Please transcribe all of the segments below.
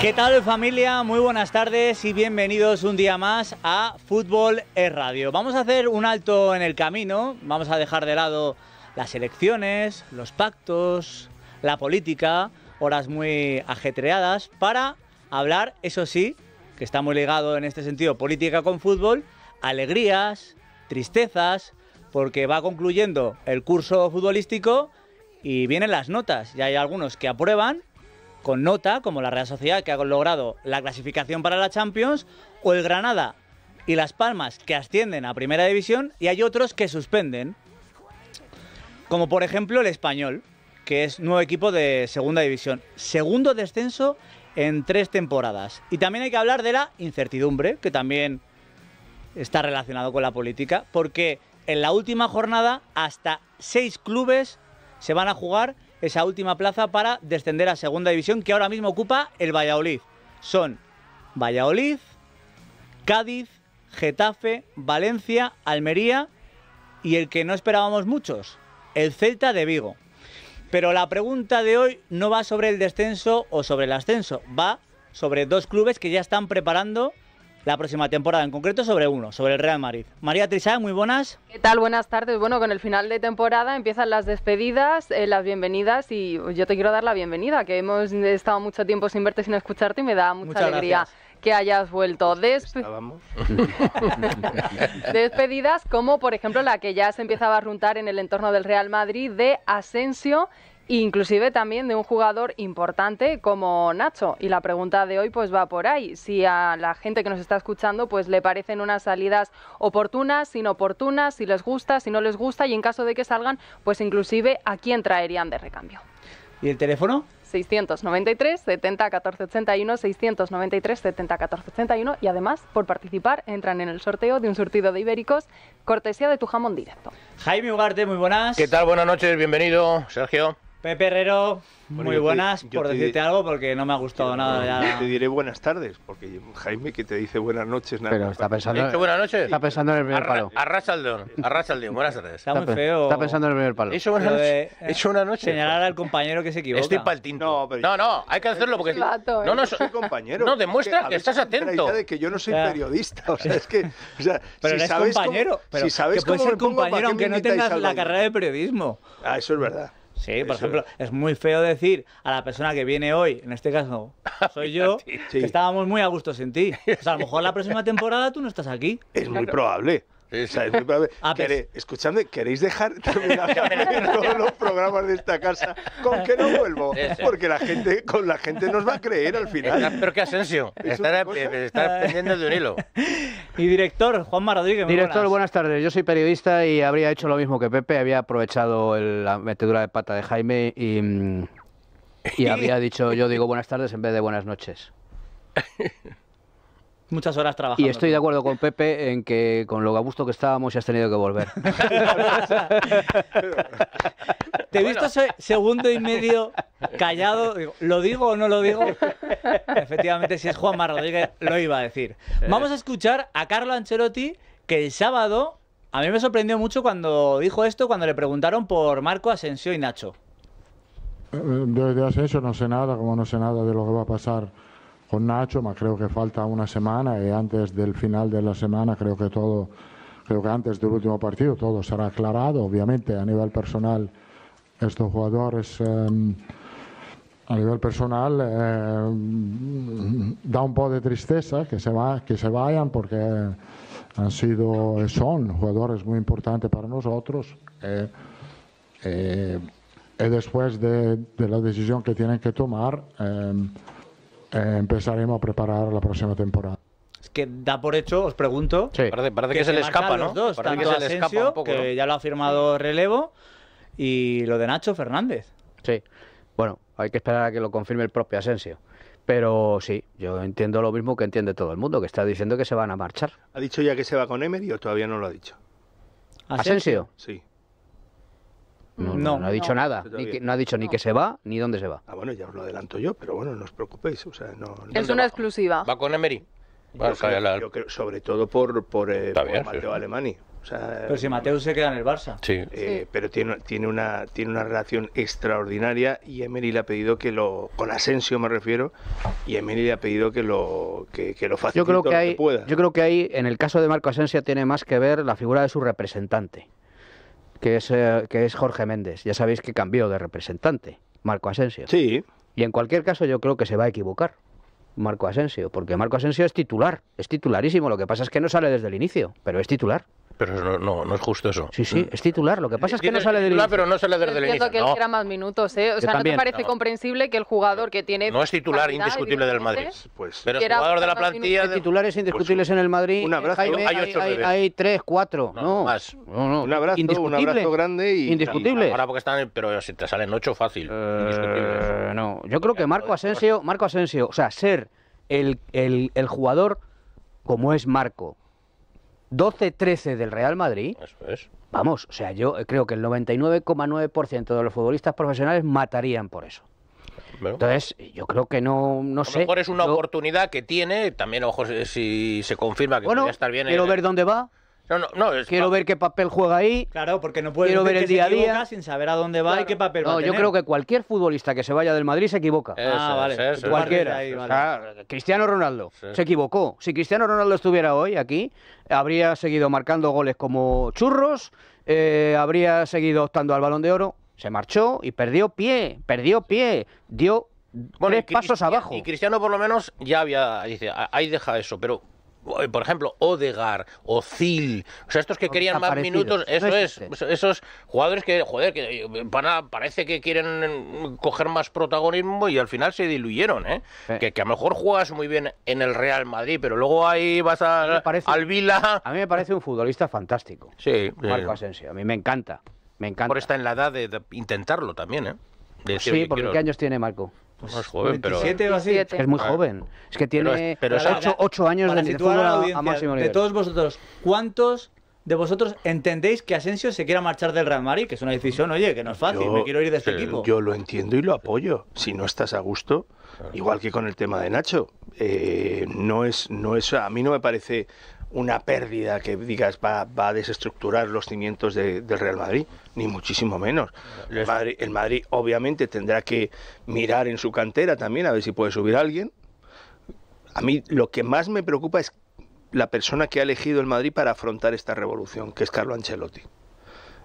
¿Qué tal familia? Muy buenas tardes y bienvenidos un día más a Fútbol es Radio. Vamos a hacer un alto en el camino, vamos a dejar de lado las elecciones, los pactos, la política, horas muy ajetreadas, para hablar, eso sí, que está muy ligado en este sentido política con fútbol, alegrías, tristezas, porque va concluyendo el curso futbolístico y vienen las notas. Ya hay algunos que aprueban con nota, como la Real Sociedad, que ha logrado la clasificación para la Champions, o el Granada y Las Palmas, que ascienden a Primera División, y hay otros que suspenden, como por ejemplo el Español, que es nuevo equipo de Segunda División. Segundo descenso en tres temporadas. Y también hay que hablar de la incertidumbre, que también está relacionado con la política, porque en la última jornada hasta seis clubes se van a jugar esa última plaza para descender a segunda división que ahora mismo ocupa el Valladolid. Son Valladolid, Cádiz, Getafe, Valencia, Almería y el que no esperábamos muchos, el Celta de Vigo. Pero la pregunta de hoy no va sobre el descenso o sobre el ascenso, va sobre dos clubes que ya están preparando la próxima temporada, en concreto sobre uno, sobre el Real Madrid. María Trisá, muy buenas. ¿Qué tal? Buenas tardes. Bueno, con el final de temporada empiezan las despedidas, eh, las bienvenidas y yo te quiero dar la bienvenida, que hemos estado mucho tiempo sin verte, sin escucharte y me da mucha alegría. que hayas vuelto. Despedidas como, por ejemplo, la que ya se empezaba a runtar en el entorno del Real Madrid de Asensio inclusive también de un jugador importante como Nacho. Y la pregunta de hoy pues va por ahí, si a la gente que nos está escuchando pues le parecen unas salidas oportunas, inoportunas, si les gusta, si no les gusta y en caso de que salgan, pues inclusive a quién traerían de recambio. ¿Y el teléfono? 693 70 14 81 693 70 14 81 y además por participar entran en el sorteo de un surtido de ibéricos cortesía de tu jamón directo. Jaime Ugarte, muy buenas. ¿Qué tal? Buenas noches, bienvenido, Sergio. Pepe Herrero, muy buenas, por decirte algo, porque no me ha gustado nada. Ya. te diré buenas tardes, porque Jaime que te dice buenas noches. Nada, Pero está pensando, Está pensando en el primer palo. Arrasa el león, arrasa buenas tardes. Está, muy feo. Está pensando en el primer palo. Eso es una noche. Señalar al compañero que se equivoca. Estoy para el tinto. No, no, hay que hacerlo porque... No, no, soy compañero. No, demuestra que, estás atento. de que yo no soy periodista, o sea, es que... O sea, pero si sabes compañero. Cómo, si sabes que ser compañero aunque no tengas la carrera de periodismo. Ah, eso es verdad. Sí, por ejemplo, es. muy feo decir a la persona que viene hoy, en este caso soy yo, que estábamos muy a gusto sin ti. O sea, a lo mejor la próxima temporada tú no estás aquí. Es muy probable. Ah, pues. escuchadme, ¿queréis dejar todos los programas de esta casa con que no vuelvo? Porque la gente, con la gente nos va a creer al final. pero que Asensio, estar, pendiente de un hilo. Y director, Juan Rodríguez. Director, buenas. tardes. Yo soy periodista y habría hecho lo mismo que Pepe. Había aprovechado la metedura de pata de Jaime y, mm, y habría dicho, yo digo buenas tardes en vez de buenas noches muchas horas trabajando. Y estoy de acuerdo con Pepe en que con lo gusto que estábamos ya has tenido que volver. Te he visto segundo y medio callado. ¿Lo digo o no lo digo? Efectivamente, si es Juan Rodríguez, lo iba a decir. Eh. Vamos a escuchar a Carlo Ancelotti, que el sábado, a mí me sorprendió mucho cuando dijo esto, cuando le preguntaron por Marco Asensio y Nacho. Eh, de, de Asensio no sé nada, como no sé nada de lo que va a pasar con Nacho, más creo que falta una semana y antes del final de la semana creo que todo, creo que antes del último partido todo será aclarado. Obviamente a nivel personal estos jugadores em, a nivel personal em, da un poco de tristeza que se va, que se vayan porque han sido son jugadores muy importantes para nosotros. Eh, eh, y después de, la decisión que tienen que tomar em, eh, empezaremos a preparar la próxima temporada. Es que da por hecho, os pregunto. Parece, que, se, le escapa, ¿no? Los que que ya lo ha firmado Relevo, y lo de Nacho Fernández. Sí. Bueno, hay que esperar a que lo confirme el propio Asensio. Pero sí, yo entiendo lo mismo que entiende todo el mundo, que está diciendo que se van a marchar. ¿Ha dicho ya que se va con Emery o todavía no lo ha dicho? ¿Asensio? Sí. No, ha dicho nada. Ni no ha dicho ni que se va, ni dónde se va. Ah, bueno, ya os lo adelanto yo, pero bueno, no os preocupéis. no, es una exclusiva. Va con Emery. Va sobre todo por, por, eh, Mateo Alemani. pero si Mateo se queda en el Barça. Eh, sí. Pero tiene, tiene, una, tiene una relación extraordinaria y Emery le ha pedido que lo. Con Asensio me refiero. Y Emery le ha pedido que lo, que, lo facilite yo creo que, hay, pueda. Yo creo que ahí, en el caso de Marco Asensio, tiene más que ver la figura de su representante que es, eh, que es Jorge Méndez. Ya sabéis que cambió de representante, Marco Asensio. Sí. Y en cualquier caso yo creo que se va a equivocar Marco Asensio, porque Marco Asensio es titular, es titularísimo, lo que pasa es que no sale desde el inicio, pero es titular. Pero no, no, es justo eso. Sí, sí, es titular. Lo que pasa es que no sale del titular, pero no sale desde el inicio. que él quiera más minutos, ¿eh? O sea, ¿no te parece comprensible que el jugador que tiene... No es titular indiscutible del Madrid. Pues, pero el jugador de la plantilla... Hay titulares pues indiscutibles en el Madrid... Un abrazo. hay, tres, cuatro. No, no. Un abrazo, un abrazo grande y... Indiscutible. Ahora porque están... Pero si te salen ocho, fácil. Eh, indiscutible. No, yo creo que Marco Asensio... Marco Asensio, o sea, ser el jugador como es Marco 12-13 del Real Madrid. Eso Vamos, o sea, yo creo que el 99,9% de los futbolistas profesionales matarían por eso. Entonces, yo creo que no, no sé. A lo mejor es una oportunidad que tiene, también, ojo, si se confirma que bueno, estar bien. Quiero ver dónde va. Quiero ver qué papel juega ahí. Claro, porque no puede ver el día a día sin saber a dónde va y qué papel no, Yo creo que cualquier futbolista que se vaya del Madrid se equivoca. ah, vale. Cualquiera. Cristiano Ronaldo se equivocó. Si Cristiano Ronaldo estuviera hoy aquí, habría seguido marcando goles como churros, eh, habría seguido optando al Balón de Oro. Se marchó y perdió pie, perdió pie, dio pasos abajo. Y Cristiano por lo menos ya había, dice, ahí deja eso, pero por ejemplo, Odegar, Ozil, o sea, estos que querían más minutos, eso es, pues, esos jugadores que, joder, que parece que quieren coger más protagonismo y al final se diluyeron, ¿eh? Que, a lo mejor juegas muy bien en el Real Madrid, pero luego ahí vas a, parece, al Vila. A mí me parece un futbolista fantástico. Sí, Marco Asensio, a mí me encanta. Me encanta. Por está en la edad de, intentarlo también, ¿eh? sí, porque ¿qué años tiene Marco? Pues es pero. Es muy joven. Es que tiene ocho años de fútbol a, máximo De todos vosotros, ¿cuántos de vosotros entendéis que Asensio se quiera marchar del Real Madrid? Que es una decisión, oye, que no es fácil, me quiero ir de este equipo. Yo lo entiendo y lo apoyo. Si no estás a gusto, igual que con el tema de Nacho, eh, no, es, no es. A mí no me parece una pérdida que digas va, a desestructurar los cimientos de, del Real Madrid, ni muchísimo menos. El Madrid, obviamente tendrá que mirar en su cantera también a ver si puede subir alguien. A mí lo que más me preocupa es la persona que ha elegido el Madrid para afrontar esta revolución, que es Carlo Ancelotti.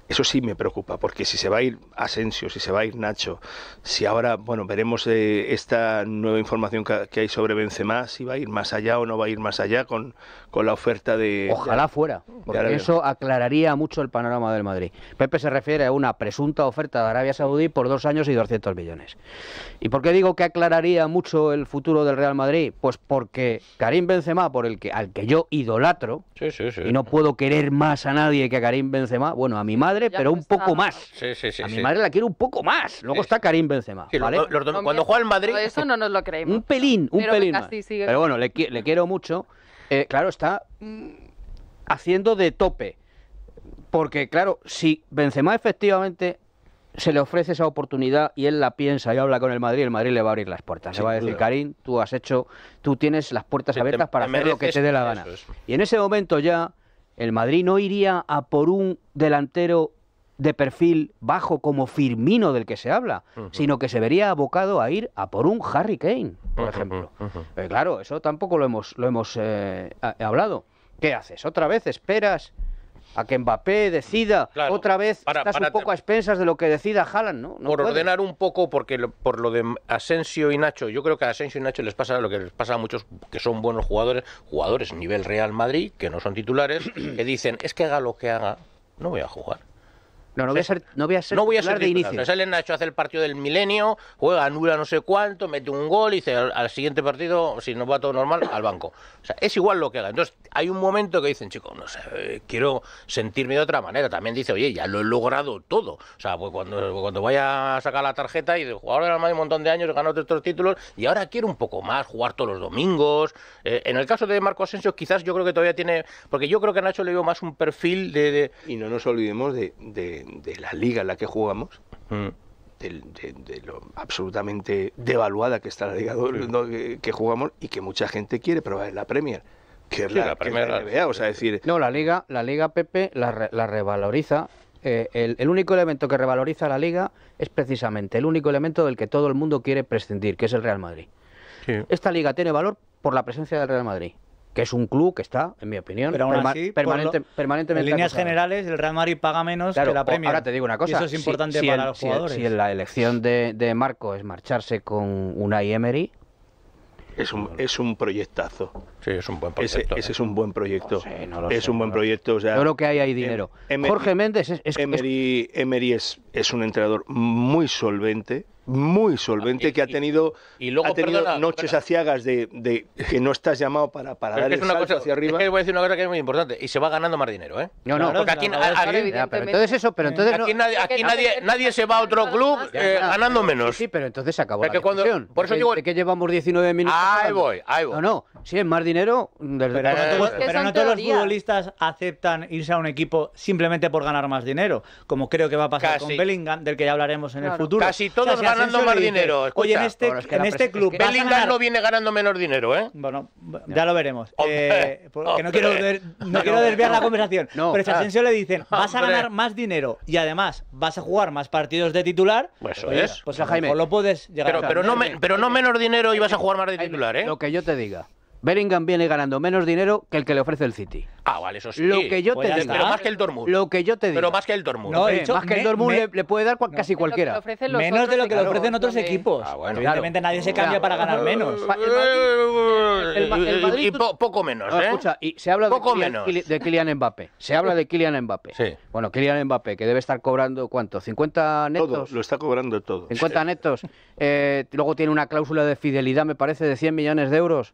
Eso sí me preocupa, porque si se va a ir Asensio, si se va a ir Nacho, si ahora, bueno, veremos eh, esta nueva información que, que, hay sobre Benzema, si va a ir más allá o no va a ir más allá con, con la oferta de... Ojalá fuera, porque eso aclararía mucho el panorama del Madrid. Pepe se refiere a una presunta oferta de Arabia Saudí por dos años y 200 millones. ¿Y por qué digo que aclararía mucho el futuro del Real Madrid? Pues porque Karim Benzema, por el que, al que yo idolatro, sí, sí, sí. y no puedo querer más a nadie que a Karim Benzema, bueno, a mi madre, pero un poco más. a mi madre la quiero un poco más. Luego está Karim Benzema. cuando juega el Madrid... Eso no nos lo creemos. Un pelín, un pelín. Pero bueno, le, le quiero mucho. Eh, claro, está mm, haciendo de tope. Porque, claro, si Benzema efectivamente se le ofrece esa oportunidad y él la piensa y habla con el Madrid, el Madrid le va a abrir las puertas. Se va a decir, Karim, tú has hecho, tú tienes las puertas abiertas para hacer lo que te dé la gana. Y en ese momento ya el Madrid no iría a por un delantero de perfil bajo como Firmino del que se habla, sino que se vería abocado a ir a por un Harry Kane, por ejemplo. Eh, claro, eso tampoco lo hemos, lo hemos eh, hablado. ¿Qué haces? ¿Otra vez esperas a que Mbappé decida? ¿Otra vez estás un poco a expensas de lo que decida Haaland? ¿no? por ordenar un poco, porque por lo de Asensio y Nacho, yo creo que a Asensio y Nacho les pasa lo que les pasa a muchos que son buenos jugadores, jugadores nivel Real Madrid, que no son titulares, que dicen, es que haga lo que haga, no voy a jugar. No, no voy a ser, no voy a ser, no voy a ser de inicio. Nacho, hace el partido del milenio, juega, anula no sé cuánto, mete un gol y dice al, siguiente partido, si no va todo normal, al banco. O sea, es igual lo que haga. Entonces, hay un momento que dicen, chicos, no sé, eh, quiero sentirme de otra manera. También dice, oye, ya lo he logrado todo. O sea, pues cuando, cuando vaya a sacar la tarjeta y de jugador un montón de años, ganó otros títulos y ahora quiero un poco más, jugar todos los domingos. Eh, en el caso de Marco Asensio, quizás yo creo que todavía tiene. Porque yo creo que Nacho le dio más un perfil de. Y no nos olvidemos de de, la liga en la que jugamos, mm. de, lo absolutamente devaluada que está la liga que, jugamos y que mucha gente quiere probar en la Premier. Que es la, primera, o sea, decir... No, la liga, la liga Pepe la, revaloriza eh, el, único elemento que revaloriza la liga es precisamente el único elemento del que todo el mundo quiere prescindir, que es el Real Madrid. Esta liga tiene valor por la presencia del Real Madrid que es un club que está, en mi opinión, pero permanente, permanentemente. En líneas generales, el Real Madrid paga menos que la Premier. Ahora te digo una cosa. eso es importante para los jugadores. Si, en la elección de, de, Marco es marcharse con una Emery. Es un, proyectazo. Sí, es un buen proyecto. ¿eh? Ese, es un buen proyecto. es un buen proyecto. O sea, yo creo que hay ahí em, dinero. Em, Jorge Méndez es. Emery, es un entrenador muy solvente muy ah, solvente que ha tenido, y, luego, ha tenido noches aciagas de, que no estás llamado para, para dar el hacia arriba. Es voy a decir una cosa que es muy importante y se va ganando más dinero, ¿eh? No, no, aquí, ah, entonces eso, pero entonces aquí, nadie, nadie, se va a otro club eh, ganando menos. Sí, pero entonces se acabó la cuando, Por eso digo, que llevamos 19 minutos. Ahí voy, ahí voy. No, no, si es más dinero, pero, no todos los futbolistas aceptan irse a un equipo simplemente por ganar más dinero, como creo que va a pasar con Bellingham, del que ya hablaremos en el futuro. Casi todos ganando más dinero. Oye, en este, en este club. Bellingham no viene ganando menos dinero, ¿eh? Bueno, ya lo veremos. Eh, no quiero, desviar la conversación. pero si a Asensio le dicen, ah. vas a ganar más dinero y además vas a jugar más partidos de titular. Pues eso es. Pues a Jaime. O lo puedes llegar pero, a no pero no menos dinero y vas a jugar más de titular, ¿eh? Lo que yo te diga. Bellingham viene ganando menos dinero que el que le ofrece el City. Ah, vale, eso sí. Lo que yo pues te digo. Pero más que el Dortmund. Lo que yo te digo. Pero más que el Dortmund. No, eh, más que el Dortmund le, puede dar casi cualquiera. menos de lo que le ofrecen otros equipos. Ah, bueno, Evidentemente nadie se cambia para ganar menos. El y poco menos, ¿eh? Escucha, y se habla poco de, Kylian, menos. de Kylian Mbappé. Se habla de Kylian Mbappé. Sí. Bueno, Kylian Mbappé, que debe estar cobrando, ¿cuánto? ¿50 netos? Todo, lo está cobrando todo. 50 netos. Eh, luego tiene una cláusula de fidelidad, me parece, de 100 millones de euros.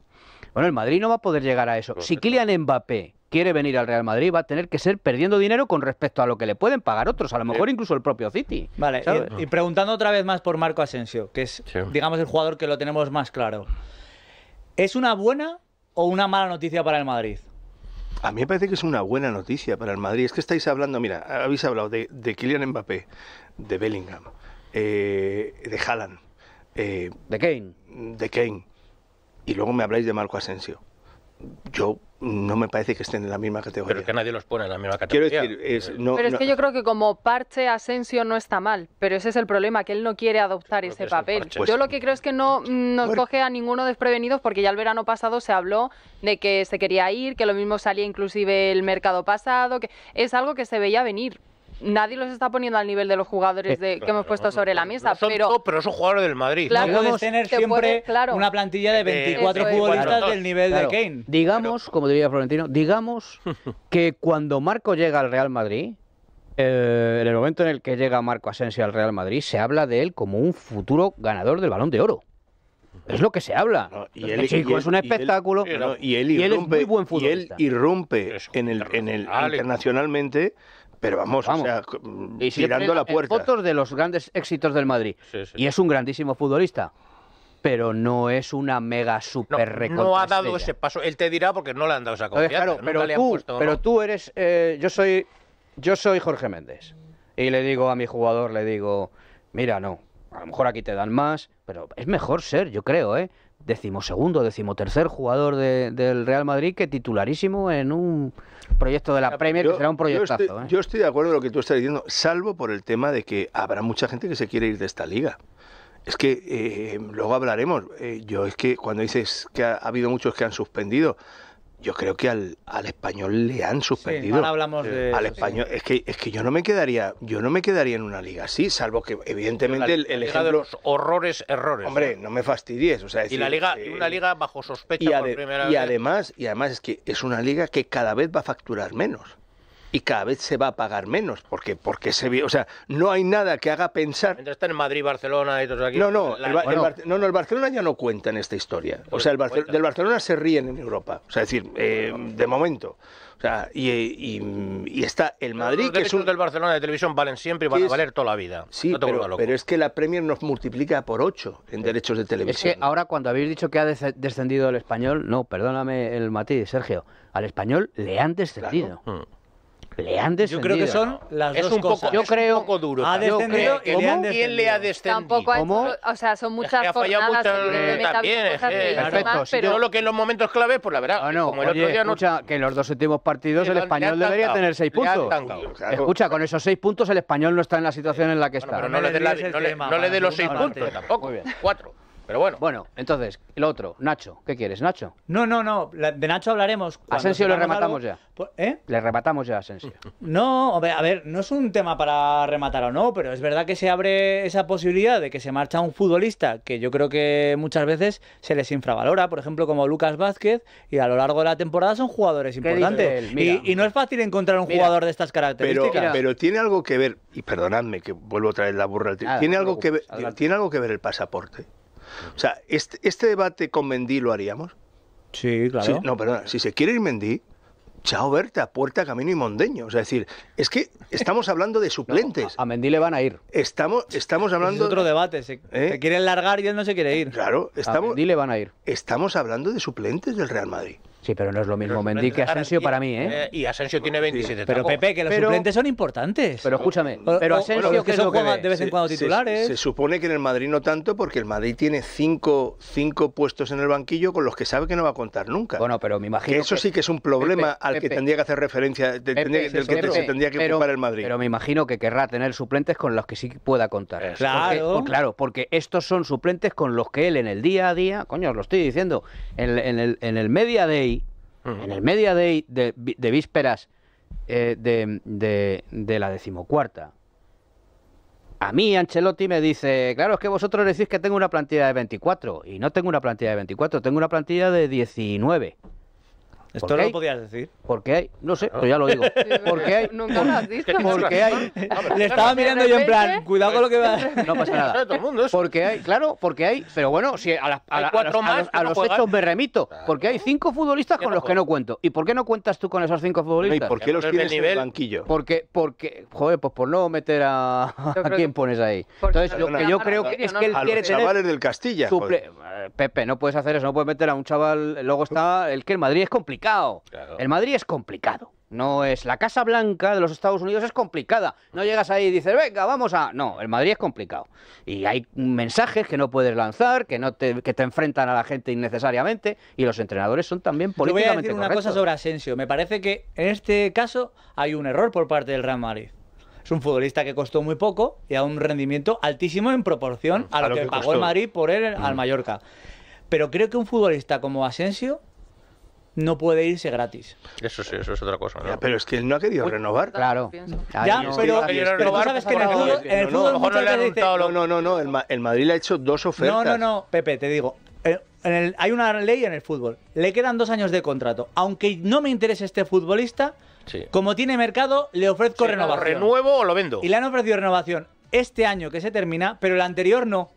Bueno, el Madrid no va a poder llegar a eso. Si Kylian Mbappé quiere venir al Real Madrid, va a tener que ser perdiendo dinero con respecto a lo que le pueden pagar otros, a lo mejor eh. incluso el propio City. Vale, y, preguntando otra vez más por Marco Asensio, que es, digamos, el jugador que lo tenemos más claro. ¿Es una buena o una mala noticia para el Madrid? A mí me parece que es una buena noticia para el Madrid. Es que estáis hablando, mira, habéis hablado de, Kylian Mbappé, de Bellingham, eh, de Haaland. Eh, de Kane. De Kane y luego me habláis de Marco Asensio. Yo no me parece que estén en la misma categoría. Pero que nadie los pone en la misma categoría. Eh, no, pero es que yo creo que como parche Asensio no está mal, pero ese es el problema, que él no quiere adoptar ese papel. yo lo que creo es que no nos coge a ninguno desprevenidos porque ya el verano pasado se habló de que se quería ir, que lo mismo salía inclusive el mercado pasado, que es algo que se veía venir nadie los está poniendo al nivel de los jugadores eh, de, que hemos puesto sobre la mesa. pero, pero son jugadores del Madrid. Claro, no tener siempre una plantilla de 24 eh, del nivel de Kane. Digamos, como diría Florentino, digamos que cuando Marco llega al Real Madrid, eh, en el momento en el que llega Marco Asensio al Real Madrid, se habla de él como un futuro ganador del Balón de Oro. Es lo que se habla. Este y es un espectáculo. Y él, irrumpe, Y él irrumpe en el, en el, internacionalmente. Pero vamos, vamos. o mm, y tirando la puerta. Fotos de los grandes éxitos del Madrid. Y es un grandísimo futbolista pero no es una mega super no, no ha dado ese paso. Él te dirá porque no le han dado esa confianza. pero, tú, pero tú eres... Eh, yo, soy, yo soy Jorge Méndez. Y le digo a mi jugador, le digo, mira, no, a lo mejor aquí te dan más, pero es mejor ser, yo creo, ¿eh? decimosegundo, decimotercer jugador del Real Madrid que titularísimo en un proyecto de la Premier, que será un proyectazo. ¿eh? Yo estoy, de acuerdo con lo que tú estás diciendo, salvo por el tema de que habrá mucha gente que se quiere ir de esta liga. Es que eh, luego hablaremos. Eh, yo es que cuando dices que ha habido muchos que han suspendido, yo creo que al, español le han suspendido. hablamos de al español es que es que yo no me quedaría yo no me quedaría en una liga así, salvo que evidentemente el, ejemplo de los horrores errores. Hombre, ¿no? me fastidies, o sea, y la liga eh, una liga bajo sospecha y primera además y además es que es una liga que cada vez va a facturar menos y cada vez se va a pagar menos, porque porque se o sea, no hay nada que haga pensar. Mientras están en Madrid, Barcelona y todos aquí. No, no, el, no, no, el Barcelona ya no cuenta en esta historia. O pues sea, el del Barcelona se ríen en Europa. O sea, decir, eh, de momento. O sea, y, y, está el Madrid, que es un del Barcelona de televisión valen siempre y van a valer toda la vida. Sí, pero, es que la Premier nos multiplica por ocho en derechos de televisión. Es que ahora cuando habéis dicho que ha descendido el español, no, perdóname el matiz, Sergio, al español le han descendido. Hmm. Le han descendido. Yo creo que son las es dos un cosas. es un poco duro. Ha descendido que, ¿Quién le ha descendido? Tampoco hay, o sea, son muchas es que jornadas. Eh, también, perfecto. Eh, yo lo que en los momentos clave, por pues la verdad, ah, como el otro día escucha, que en los dos últimos partidos el español debería tener seis puntos. Escucha, con esos seis puntos el español no está en la situación en la que está. Pero no le dé los seis puntos tampoco. Cuatro. Pero bueno. Bueno, entonces, el otro, Nacho. ¿Qué quieres, Nacho? No, no, no. de Nacho hablaremos. Asensio le rematamos ya. ¿Eh? Le rematamos ya a Asensio. No, a ver, no es un tema para rematar o no, pero es verdad que se abre esa posibilidad de que se marcha un futbolista que yo creo que muchas veces se les infravalora, por ejemplo, como Lucas Vázquez, y a lo largo de la temporada son jugadores importantes. Y, no es fácil encontrar un jugador de estas características. pero tiene algo que ver, y perdonadme que vuelvo a traer la burra al tiene algo que tiene algo que ver el pasaporte. O sea, este, este debate con Mendy lo haríamos. Sí, claro. no, perdona, si se quiere ir Mendy, Chao Berta, Puerta, Camino y Mondeño. O sea, es decir, es que estamos hablando de suplentes. a Mendy le van a ir. Estamos, estamos hablando. Es otro debate. ¿Eh? Se, quieren largar y él no se quiere ir. Claro, estamos. A Mendy le van a ir. Estamos hablando de suplentes del Real Madrid. Sí, pero no es lo mismo Mendy que Asensio para mí, ¿eh? y Asensio tiene 27 Pero Pepe, que los suplentes son importantes. Pero escúchame, pero Asensio que, son de vez en cuando titulares. Se, supone que en el Madrid no tanto porque el Madrid tiene cinco, cinco, puestos en el banquillo con los que sabe que no va a contar nunca. Bueno, pero me imagino que eso sí que es un problema al que tendría que hacer referencia, del que se tendría que el Madrid. Pero me imagino que querrá tener suplentes con los que sí pueda contar. Pues claro. Porque, estos son suplentes con los que él en el día a día, coño, os lo estoy diciendo, en, en el, en el media day en el media de, vísperas eh, de, de la decimocuarta, a mí Ancelotti me dice, claro, es que vosotros decís que tengo una plantilla de 24 y no tengo una plantilla de 24, tengo una plantilla de 19. ¿Esto no lo podías decir? ¿Por qué hay, no sé, pero ya lo digo. ¿Por qué hay, nunca lo has ¿por qué hay. Ah, Le estaba mirando yo en plan, cuidado con lo que va. Pues, no pasa nada. ¿por qué hay, claro, porque hay, pero bueno, si a, las, a, a, los, hechos me remito, porque hay cinco futbolistas con los que no cuento. ¿Y por qué no cuentas tú con esos cinco futbolistas? ¿Y por qué los tienes en el banquillo? Porque, porque, joder, pues por no meter a, a quién pones ahí. Entonces, lo que yo creo que es que él quiere tener. chavales del Castilla. Eh, Pepe, no puedes hacer eso, no puedes meter a un chaval. Luego está el que en Madrid es complicado el Madrid es complicado. No es la Casa Blanca de los Estados Unidos es complicada. No llegas ahí y dices, venga, vamos a. No, el Madrid es complicado. Y hay mensajes que no puedes lanzar, que no te, te enfrentan a la gente innecesariamente. Y los entrenadores son también políticamente. Yo voy a decir una cosa sobre Asensio. Me parece que en este caso hay un error por parte del Real Madrid. Es un futbolista que costó muy poco y a un rendimiento altísimo en proporción mm, a lo, que, que pagó el Madrid por él al mm. Mallorca. Pero creo que un futbolista como Asensio no puede irse gratis. Eso sí, eso es otra cosa. pero es que él no ha querido renovar. Claro. Ya, pero, sabes que en el fútbol, no, No, no, no, el, Madrid le ha hecho dos ofertas. No, no, no, Pepe, te digo. Eh, hay una ley en el fútbol. Le quedan dos años de contrato. Aunque no me interese este futbolista, como tiene mercado, le ofrezco renovación. renuevo o lo vendo. Y le han ofrecido renovación este año que se termina, pero el anterior no.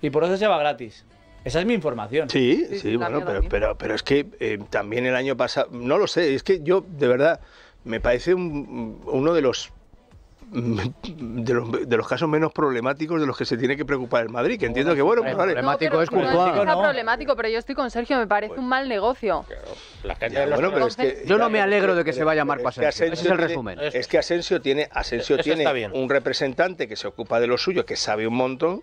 Y por eso se va gratis. Esa es mi información. Sí, sí, bueno, pero, pero, es que eh, también el año pasado, no lo sé, es que yo de verdad me parece uno de los de los, casos menos problemáticos de los que se tiene que preocupar el Madrid, que entiendo que bueno, pues, vale. problemático es No, problemático, pero yo estoy con Sergio, me parece un mal negocio. bueno, pero yo no me alegro de que se vaya Marco Asensio. Es Ese es el resumen. es que Asensio tiene, Asensio tiene un representante que se ocupa de lo suyo, que sabe un montón.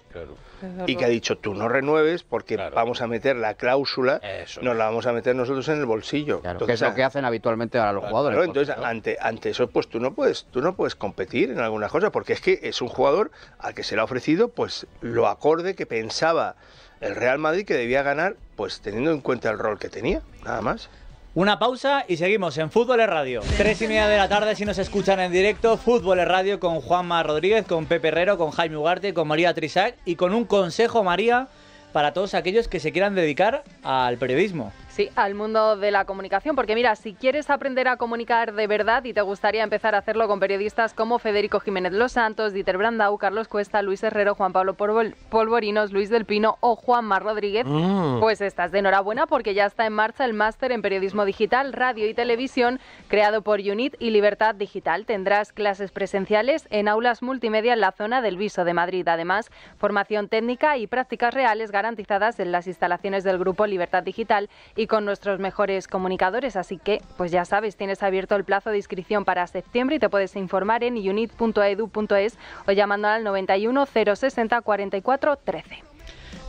Y que ha dicho, tú no renueves porque vamos a meter la cláusula, nos la vamos a meter nosotros en el bolsillo. que es lo que hacen habitualmente ahora los jugadores. entonces, ante, ante eso, pues tú no puedes, tú no puedes competir algunas cosas, porque es que es un jugador al que se le ha ofrecido pues lo acorde que pensaba el Real Madrid que debía ganar, pues teniendo en cuenta el rol que tenía, nada más. Una pausa y seguimos en Fútbol es Radio. Tres y media de la tarde si nos escuchan en directo. Fútbol es Radio con Juanma Rodríguez, con Pepe Herrero, con Jaime Ugarte, con María Trisac y con un consejo, María, para todos aquellos que se quieran dedicar al periodismo. Sí, al mundo de la comunicación, porque mira, si quieres aprender a comunicar de verdad y te gustaría empezar a hacerlo con periodistas como Federico Jiménez Los Santos, Dieter Brandau, Carlos Cuesta, Luis Herrero, Juan Pablo Polvorinos, Luis del Pino o Juan Mar Rodríguez, mm. pues estás de enhorabuena porque ya está en marcha el máster en periodismo digital, radio y televisión creado por UNIT y Libertad Digital. Tendrás clases presenciales en aulas multimedia en la zona del Viso de Madrid. Además, formación técnica y prácticas reales garantizadas en las instalaciones del grupo Libertad Digital y con nuestros mejores comunicadores, así que pues ya sabes, tienes abierto el plazo de inscripción para septiembre y te puedes informar en unit.edu.es o llamando al 91 060 44 13.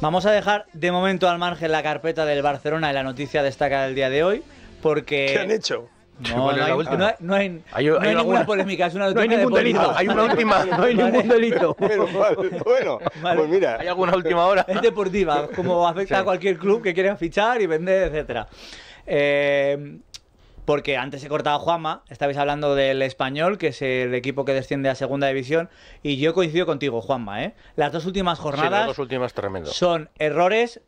Vamos a dejar de momento al margen la carpeta del Barcelona y la noticia destacada del día de hoy porque... han hecho? No, hay, ninguna polémica, es una No hay ningún delito, hay una última, no hay ningún delito. bueno, pues mira. Hay alguna última hora. Es deportiva, como afecta a cualquier club que quiera fichar y vender, etcétera. Eh, porque antes he cortado a Juanma, estabais hablando del español, que es el equipo que desciende a segunda división, y yo coincido contigo, Juanma, ¿eh? Las dos últimas jornadas las dos son errores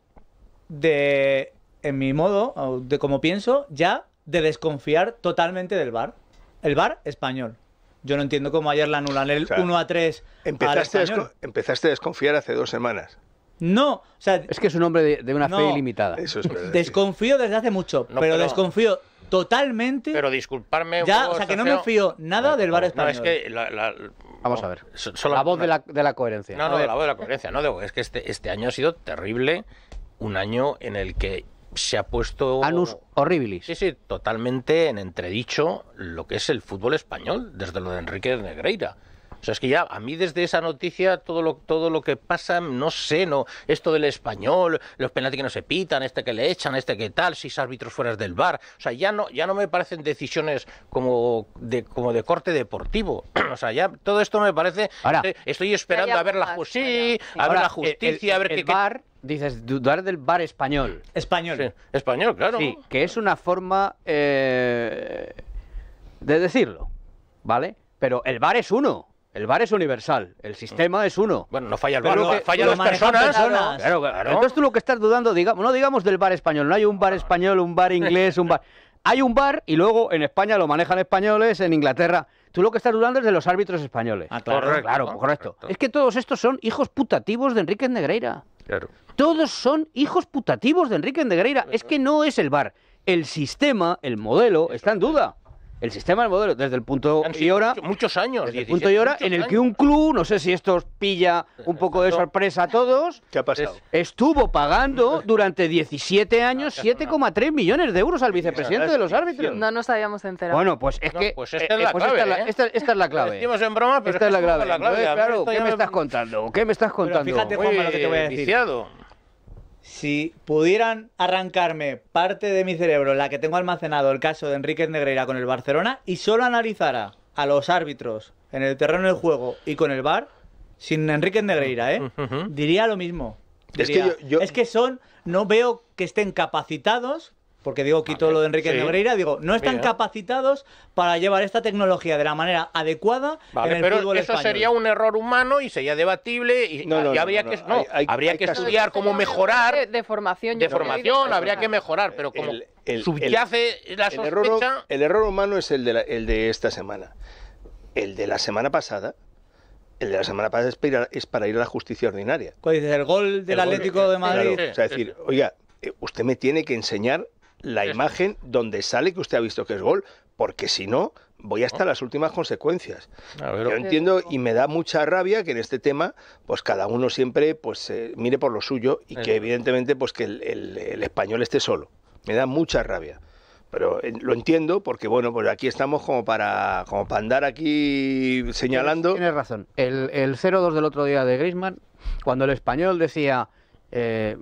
de, en mi modo, de como pienso, ya de desconfiar totalmente del bar El bar español. Yo no entiendo cómo ayer la anulan el 1 a 3. Empezaste, a empezaste a desconfiar hace dos semanas. No, o sea. Es que es un hombre de, una fe ilimitada. desconfío desde hace mucho, pero, desconfío totalmente. Pero disculparme. Ya, o sea, que no me fío nada del bar español. que Vamos a ver. la voz de la, coherencia. No, no, la voz de la coherencia. No, es que este, este año ha sido terrible. Un año en el que se ha puesto... Anus horribilis. Sí, sí, totalmente en entredicho lo que es el fútbol español, desde lo de Enrique Negreira. O sea, es que ya a mí desde esa noticia todo lo, todo lo que pasa, no sé, no esto del español, los penaltis que no se pitan, este que le echan, este que tal, seis árbitros fuera del bar. O sea, ya no, ya no me parecen decisiones como de, como de corte deportivo. o sea, ya todo esto me parece... Ahora, estoy, esperando a ver la, a justicia, a ver qué dices dudar del bar español. Español. español, claro. Sí, que es una forma eh, de decirlo, ¿vale? Pero el bar es uno. El bar es universal, el sistema es uno. Bueno, no falla el bar, falla las personas. Entonces tú lo que estás dudando, digamos, no digamos del bar español, no hay un bar español, un bar inglés, un bar... Hay un bar y luego en España lo manejan españoles, en Inglaterra... Tú lo que estás dudando es de los árbitros españoles. Ah, claro, correcto, Es que todos estos son hijos putativos de Enrique Negreira. Todos son hijos putativos de Enrique Negreira. Es que no es el bar, El sistema, el modelo, está en duda el sistema del modelo desde el punto y hora. Muchos, años. el punto y hora en el que un club, no sé si esto pilla un poco de sorpresa a todos. ¿Qué ha pasado? Estuvo pagando durante 17 años 7,3 millones de euros al vicepresidente de los árbitros. No nos habíamos enterado. Bueno, pues es que. Pues eh, pues esta es la clave. ¿eh? Esta, es la clave. en broma, esta es, la clave. claro, ¿qué me, estás contando? ¿Qué me estás contando? fíjate, Juanma, lo que te voy a decir si pudieran arrancarme parte de mi cerebro, la que tengo almacenado, el caso de Enrique Negreira con el Barcelona, y solo analizara a los árbitros en el terreno del juego y con el bar sin Enrique Negreira, ¿eh? diría lo mismo. es, que es que son, no veo que estén capacitados porque digo, quito lo de Enrique de Negreira, digo, no están capacitados para llevar esta tecnología de la manera adecuada en el pero eso sería un error humano y sería debatible y, no, habría que habría que estudiar cómo mejorar de, formación, de formación, habría que mejorar, pero como el, subyace el, la sospecha... error, el error, humano es el de, esta semana. El de la semana pasada el de la semana pasada es para ir a, la justicia ordinaria. ¿Cuál dices? El gol del Atlético de eh, Madrid. o sea, decir, oiga, eh, usted me tiene que enseñar la imagen donde sale que usted ha visto que es gol, porque si no, voy hasta oh. las últimas consecuencias. lo Yo oh. entiendo y me da mucha rabia que en este tema, pues cada uno siempre pues eh, mire por lo suyo y que evidentemente pues que el, español esté solo. Me da mucha rabia pero eh, lo entiendo porque bueno pues aquí estamos como para andar aquí señalando tienes, razón el, el 0-2 del otro día de Griezmann cuando el español decía eh,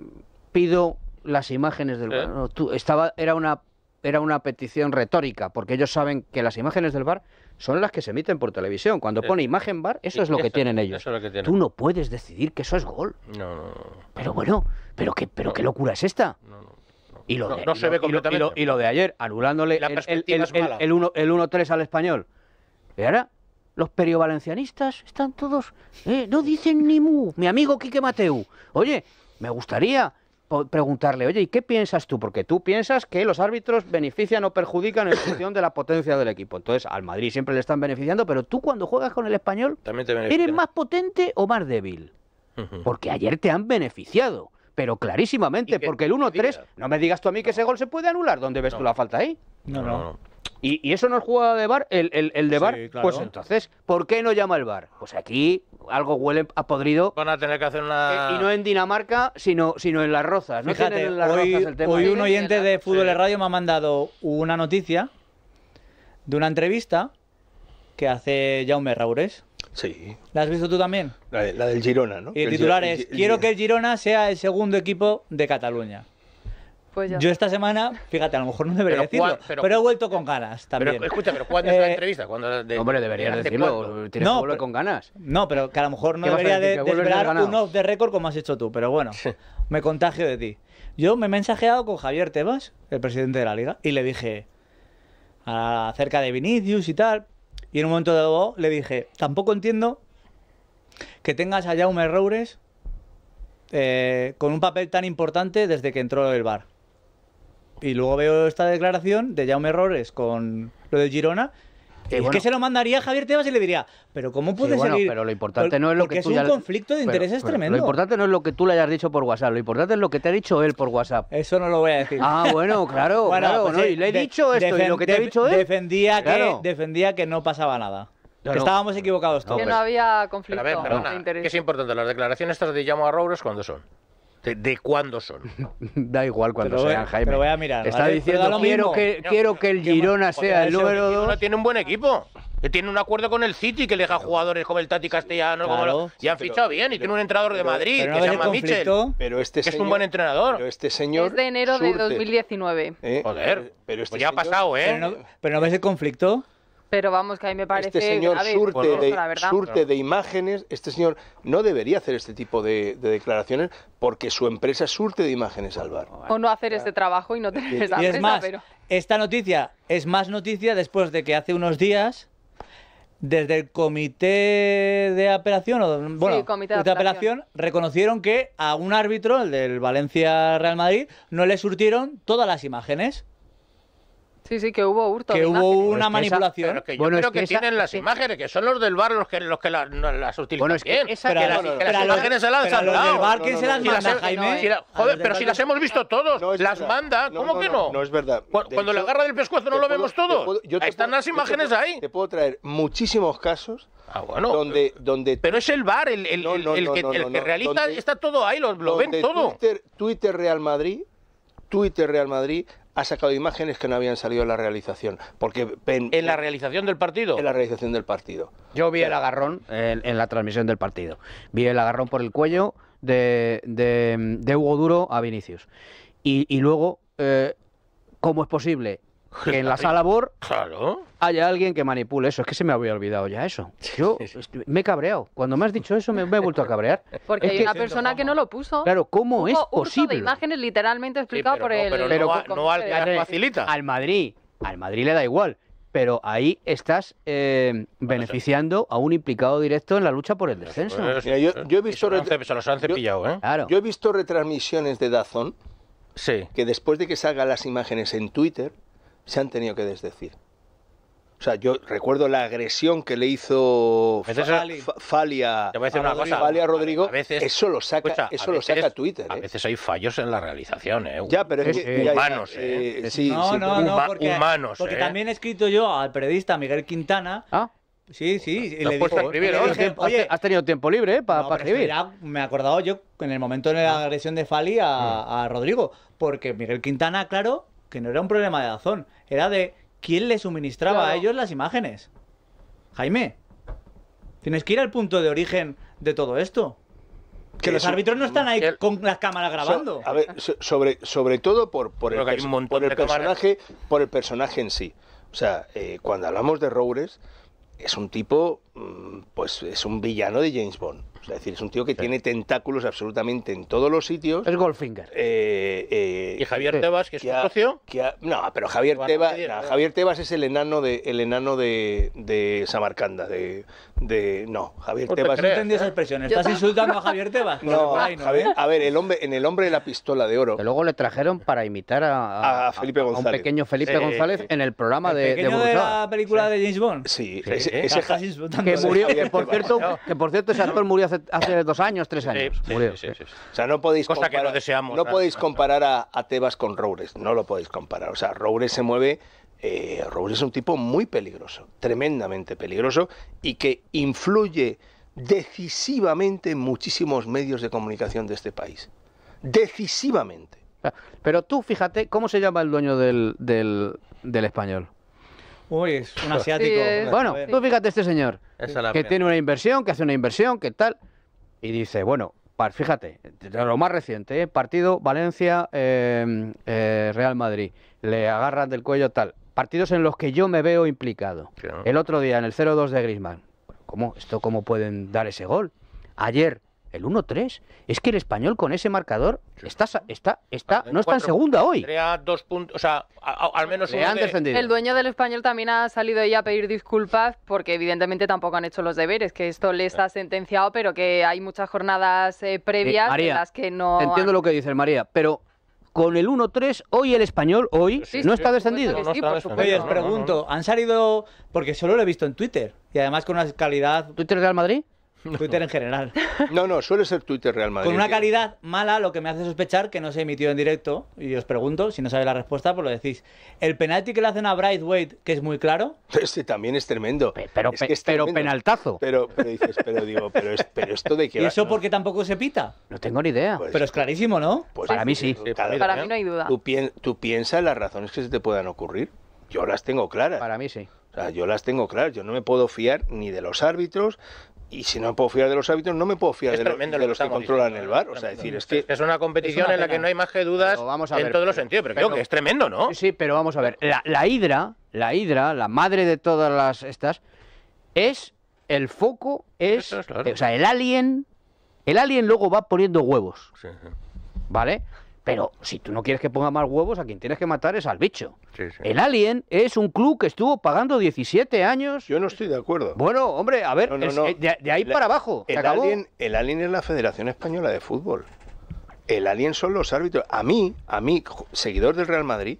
pido las imágenes del ¿Eh? bar. estaba, era una era una petición retórica, porque ellos saben que las imágenes del bar son las que se emiten por televisión. Cuando eh, pone imagen bar, eso es lo que tienen ellos. Tú no puedes decidir que eso es gol. No, no, Pero bueno, pero qué, pero qué locura es esta. No, Y lo, de, de ayer, anulándole el 1-3 al español. Y ahora, los periovalencianistas están todos. Eh, no dicen ni mu. Mi amigo Quique Mateu. Oye, me gustaría preguntarle, oye, ¿y qué piensas tú? Porque tú piensas que los árbitros benefician o perjudican en función de la potencia del equipo. Entonces, al Madrid siempre le están beneficiando, pero tú cuando juegas con el español, ¿eres más potente o más débil? Porque ayer te han beneficiado, pero clarísimamente, porque el 1-3, no me digas tú a mí que ese gol se puede anular. ¿Dónde ves tú la falta ahí? no. no. no. ¿Y, eso no es jugada de bar? ¿El, el, de bar? Pues entonces, ¿por qué no llama el bar? Pues aquí algo huele a podrido. Van a tener que hacer una. Eh, y no en Dinamarca, sino, sino en las rozas. Fíjate, hoy, un oyente de Fútbol de Radio me ha mandado una noticia de una entrevista que hace Jaume Raures. Sí. ¿La has visto tú también? La, del Girona, ¿no? Y el, titular es: Quiero que el Girona sea el segundo equipo de Cataluña. Pues yo esta semana, fíjate, a lo mejor no debería decirlo, pero, he vuelto con ganas también. escucha, pero ¿cuándo es la eh, entrevista? hombre, deberías decirlo, tienes que volver con ganas. No, pero que a lo mejor no debería de, desvelar un off de récord como has hecho tú, pero bueno, me contagio de ti. Yo me he mensajeado con Javier Tebas, el presidente de la liga, y le dije ah, acerca de Vinicius y tal, y en un momento dado le dije, tampoco entiendo que tengas a Jaume Roures eh, con un papel tan importante desde que entró el bar. Y luego veo esta declaración de Jaume Errores con lo de Girona. y que se lo mandaría a Javier Tebas y le diría, pero ¿cómo puede bueno, Pero lo importante no es lo que tú es un conflicto de intereses tremendo. Lo importante no es lo que tú le hayas dicho por WhatsApp, lo importante es lo que te ha dicho él por WhatsApp. Eso no lo voy a decir. Ah, bueno, claro, claro. Pues y le he dicho esto y lo que te ha dicho él. Defendía, que, defendía que no pasaba nada. que estábamos equivocados todos. Que no había conflicto de intereses. es importante, las declaraciones estas de Llamo a ¿cuándo son? ¿De, cuándo son? da igual cuándo sean, Jaime. Pero voy a mirar. Está diciendo, quiero que, quiero que el Girona sea el número dos. Girona tiene un buen equipo. tiene un acuerdo con el City que le deja jugadores como el Tati Castellano y han fichado bien y tiene un entrenador de Madrid que se llama Michel pero este es un buen entrenador este señor es de enero de 2019 eh, joder pero este pues ya ha pasado eh pero no, pero no ves el conflicto pero vamos, que a mí me este parece... Este señor surte, de, imágenes, este señor no debería hacer este tipo de, declaraciones porque su empresa surte de imágenes al O no hacer este trabajo y no tener esa y es más, pero... Esta noticia es más noticia después de que hace unos días desde el comité de apelación, bueno, de, apelación. reconocieron que a un árbitro, el del Valencia Real Madrid, no le surtieron todas las imágenes. Sí, sí, que hubo hurto. hubo una manipulación. yo bueno, creo que, tienen las imágenes, que son los del bar los que, los que las utilizan bueno, es que pero, que imágenes se del bar, ¿quién se las manda, Jaime? joder, pero si las hemos visto todos, las manda, ¿cómo que no? No es verdad. Cuando le agarra del pescuezo no lo vemos todos. Están las imágenes ahí. Te puedo traer muchísimos casos Ah, bueno. Donde, donde pero es el bar el, el, el, que, el que, realiza, está todo ahí, lo, ven todo. Twitter Real Madrid, Twitter Real Madrid ha sacado imágenes que no habían salido en la realización. Porque en, la realización del partido? En la realización del partido. Yo vi el agarrón en, la transmisión del partido. Vi el agarrón por el cuello de, de, Hugo Duro a Vinicius. Y, luego, eh, ¿cómo es posible que en la sala BOR claro. haya alguien que manipule eso. Es que se me había olvidado ya eso. Yo me he cabreado. Cuando me has dicho eso me, he vuelto a cabrear. Porque hay una persona que no lo puso. Claro, ¿cómo es posible? de imágenes literalmente explicado por el... Pero, no, al, facilita. Al Madrid, al Madrid le da igual. Pero ahí estás eh, beneficiando a un implicado directo en la lucha por el descenso. yo, he visto... Se los han cepillado, ¿eh? Yo he visto retransmisiones de Dazón. Sí. Que después de que salgan las imágenes en Twitter, se han tenido que desdecir. O sea, yo recuerdo la agresión que le hizo pues Fali Falia, a, Rodrigo, eso lo saca, eso lo saca Twitter. A ¿eh? veces hay fallos en las realizaciones. ¿eh? Ya, pero es, humanos. sí, sí, porque, también he escrito yo al periodista Miguel Quintana. ¿Ah? Sí, sí. Oye, has tenido tiempo libre ¿eh? para escribir. me he acordado yo en el momento de la ah. agresión de Fali a, mm. a, Rodrigo, porque Miguel Quintana, claro, que no era un problema de razón era de quién le suministraba a ellos las imágenes. Jaime, tienes que ir al punto de origen de todo esto. Que, los árbitros no están ahí con las cámaras grabando. a ver, sobre, sobre todo por, el, por el personaje, por el personaje en sí. O sea, eh, cuando hablamos de Roures, es un tipo, mm, pues es un villano de James Bond es decir, es un tío que tiene tentáculos absolutamente en todos los sitios. Es Goldfinger. Eh, eh, y Javier eh, Tebas, que es socio. no, pero Javier, Tebas, Javier Tebas es el enano de, el enano de, de Samarcanda. De, de, no, Javier no pues Tebas. crees, no entendí esa expresión. ¿Estás insultando a Javier Tebas? No, no a ver, el hombre, en el hombre de la pistola de oro. Que luego le trajeron para imitar a, a, Felipe González. A un pequeño Felipe González en el programa de, de, de, la película de James Bond. Sí, ese, que murió, que por, cierto, que por cierto ese actor murió hace, dos años, tres años. o sea, no podéis comparar, que no deseamos. No podéis comparar a, Tebas con Roures, no lo podéis comparar. O sea, Roures se mueve... Eh, es un tipo muy peligroso, tremendamente peligroso, y que influye decisivamente en muchísimos medios de comunicación de este país. Decisivamente. Pero tú fíjate, ¿cómo se llama el dueño del, del español? un asiático. bueno, eh. tú fíjate este señor, que tiene una inversión, que hace una inversión, que tal, y dice, bueno, fíjate, lo más reciente, eh, partido Valencia-Real eh, Madrid, le agarran del cuello tal, partidos en los que yo me veo implicado. El otro día, en el 0-2 de Griezmann, ¿cómo, ¿esto cómo pueden dar ese gol? Ayer, el 1-3. Es que el español con ese marcador está, está, está, no está en segunda hoy. dos puntos, o sea, al menos El dueño del español también ha salido ahí a pedir disculpas porque evidentemente tampoco han hecho los deberes, que esto le está sentenciado, pero que hay muchas jornadas eh, previas en las que no... Entiendo lo que dice María, pero con el 1-3, hoy el español, hoy, no, está descendido. Sí, no está Oye, os pregunto, ¿han salido, porque solo lo he visto en Twitter, y además con una calidad... ¿Twitter Real Madrid? Twitter en general. No, no, suele ser Twitter Real Con una calidad mala, lo que me hace sospechar que no se emitió en directo. Y os pregunto, si no sabéis la respuesta, pues lo decís. El penalti que le hacen a Wade, que es muy claro. Este también es tremendo. pero, penaltazo. Pero, dices, pero digo, pero, esto de que. ¿Y eso porque tampoco se pita? No tengo ni idea. Pues pero es clarísimo, ¿no? Pues para mí sí. para, mí no hay duda. Tú, piensas en las razones que se te puedan ocurrir. Yo las tengo claras. Para mí sí. O sea, yo las tengo claras, yo no me puedo fiar ni de los árbitros, y si no me puedo fiar de los hábitos, no me puedo fiar de, los que, controlan el bar. O sea, decir, es es una competición en la que no hay más que dudas en todos los sentidos. Pero, creo que es tremendo, ¿no? Sí, pero vamos a ver. La, hidra, la hidra, la madre de todas las estas, es el foco, es, o sea, el alien, el alien luego va poniendo huevos, ¿vale? Pero si tú no quieres que ponga más huevos, a quien tienes que matar es al bicho. El Alien es un club que estuvo pagando 17 años. Yo no estoy de acuerdo. Bueno, hombre, a ver, eh, De, ahí para abajo. El alien, el alien es la Federación Española de Fútbol. El Alien son los árbitros. A mí, a mí, seguidor del Real Madrid,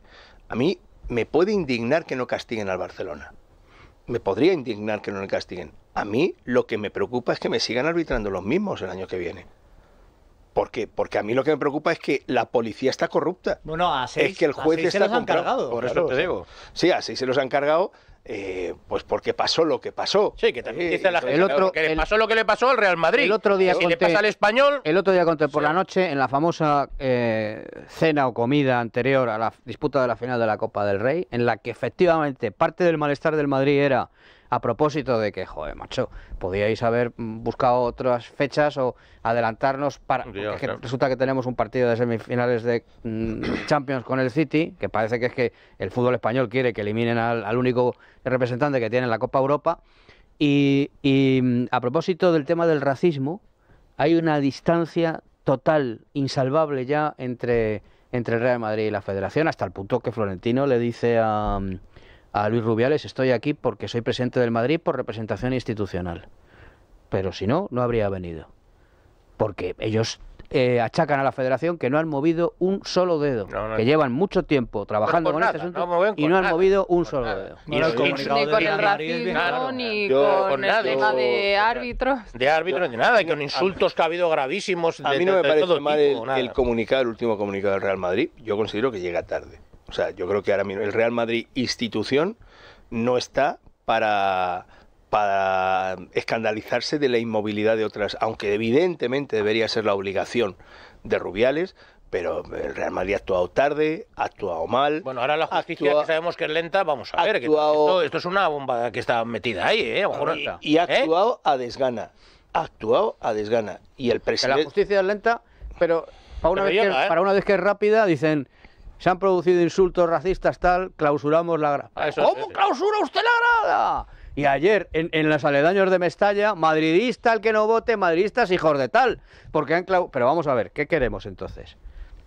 a mí me puede indignar que no castiguen al Barcelona. Me podría indignar que no le castiguen. A mí lo que me preocupa es que me sigan arbitrando los mismos el año que viene. ¿Por Porque a mí lo que me preocupa es que la policía está corrupta. Bueno, a seis, se los han cargado. Por eso te digo. Sí, a seis se los han cargado. Eh, pues porque pasó lo que pasó. Sí, que también eh, dice la gente que le pasó lo que le pasó al Real Madrid. El otro día conté, al español. El otro día conté por la noche en la famosa eh, cena o comida anterior a la disputa de la final de la Copa del Rey, en la que efectivamente parte del malestar del Madrid era a propósito de que, joder, macho, podíais haber buscado otras fechas o adelantarnos para... que Resulta que tenemos un partido de semifinales de mm, Champions con el City, que parece que es que el fútbol español quiere que eliminen al, único representante que tiene en la Copa Europa. Y, mm, a propósito del tema del racismo, hay una distancia total, insalvable ya entre entre el Real Madrid y la Federación, hasta el punto que Florentino le dice a, mm, a Luis Rubiales, estoy aquí porque soy presidente del Madrid por representación institucional. Pero si no, no habría venido. Porque ellos eh, achacan a la federación que no han movido un solo dedo, que llevan mucho tiempo trabajando con, este asunto y no han movido un solo dedo. Ni, con el racismo, ni con, el tema de árbitros. De árbitros, ni nada, y con insultos que ha habido gravísimos. a mí no me parece el, comunicado, el último comunicado del Real Madrid, yo considero que llega tarde. O sea, yo creo que ahora mismo el Real Madrid institución no está para para escandalizarse de la inmovilidad de otras, aunque evidentemente debería ser la obligación de Rubiales, pero el Real Madrid ha actuado tarde, ha actuado mal. Bueno, ahora la justicia sabemos que es lenta, vamos a ver, esto, es una bomba que está metida ahí, ¿eh? y, y, ha ¿Eh? actuado a desgana, ha actuado a desgana. Y el presidente... La justicia es lenta, pero ¿eh? para una vez que es rápida dicen se han producido insultos racistas, tal, clausuramos la grada. Ah, ¿Cómo clausura usted la grada? Y ayer, en, en, los aledaños de Mestalla, madridista el que no vote, madridistas hijos de tal. Porque han Pero vamos a ver, ¿qué queremos entonces?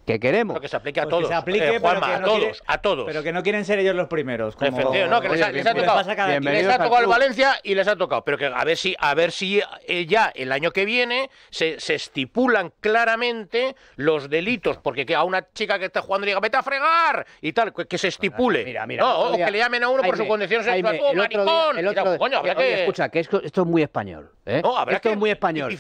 que queremos. que se aplique a pues todos. Que se aplique, eh, a todos, a todos. Pero que no quieren ser ellos los primeros. Como... no, que les, ha, pues, tocado. Les, ha tocado al Valencia y les ha tocado. Pero que a ver si, a ver si eh, ya el año que viene se, se, estipulan claramente los delitos. Porque que a una chica que está jugando le diga, vete a fregar y tal, que, se pues, estipule. no, o que le llamen a uno por su condición sexual. ¡Oh, maricón! otro, Coño, Escucha, que esto, esto, es muy español. ¿eh? habrá esto que es muy español.